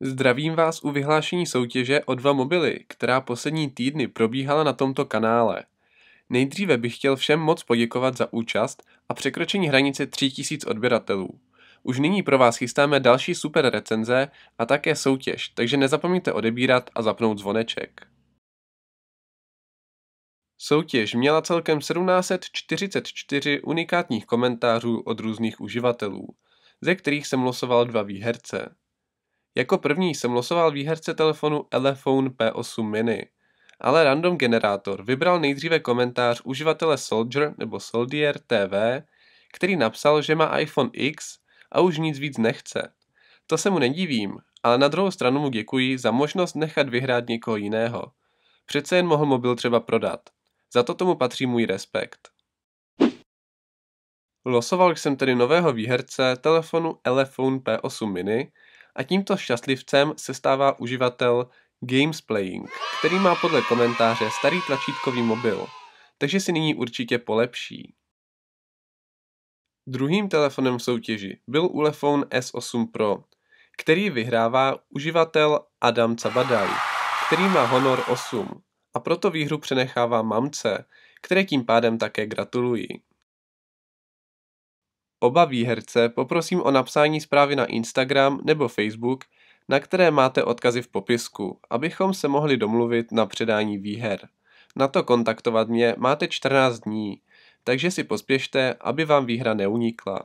Zdravím vás u vyhlášení soutěže o dva mobily, která poslední týdny probíhala na tomto kanále. Nejdříve bych chtěl všem moc poděkovat za účast a překročení hranice 3000 odběratelů. Už nyní pro vás chystáme další super recenze a také soutěž, takže nezapomeňte odebírat a zapnout zvoneček. Soutěž měla celkem 1744 unikátních komentářů od různých uživatelů, ze kterých jsem losoval dva výherce. Jako první jsem losoval výherce telefonu Elephone P8 Mini. Ale random generátor vybral nejdříve komentář uživatele Soldier nebo Soldier TV, který napsal, že má iPhone X a už nic víc nechce. To se mu nedivím, ale na druhou stranu mu děkuji za možnost nechat vyhrát někoho jiného. Přece jen mohl mobil třeba prodat. Za to tomu patří můj respekt. Losoval jsem tedy nového výherce telefonu Elephone P8 mini, a tímto šťastlivcem se stává uživatel Games Playing, který má podle komentáře starý tlačítkový mobil, takže si nyní určitě polepší. Druhým telefonem v soutěži byl Ulefone S8 Pro, který vyhrává uživatel Adam Cabadaj, který má Honor 8 a proto výhru přenechává mamce, které tím pádem také gratuluji. Oba výherce poprosím o napsání zprávy na Instagram nebo Facebook, na které máte odkazy v popisku, abychom se mohli domluvit na předání výher. Na to kontaktovat mě máte 14 dní, takže si pospěšte, aby vám výhra neunikla.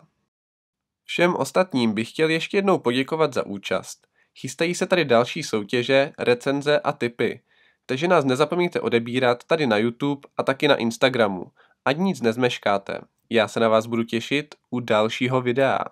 Všem ostatním bych chtěl ještě jednou poděkovat za účast. Chystají se tady další soutěže, recenze a tipy, takže nás nezapomeňte odebírat tady na YouTube a taky na Instagramu, ať nic nezmeškáte. Já se na vás budu těšit u dalšího videa.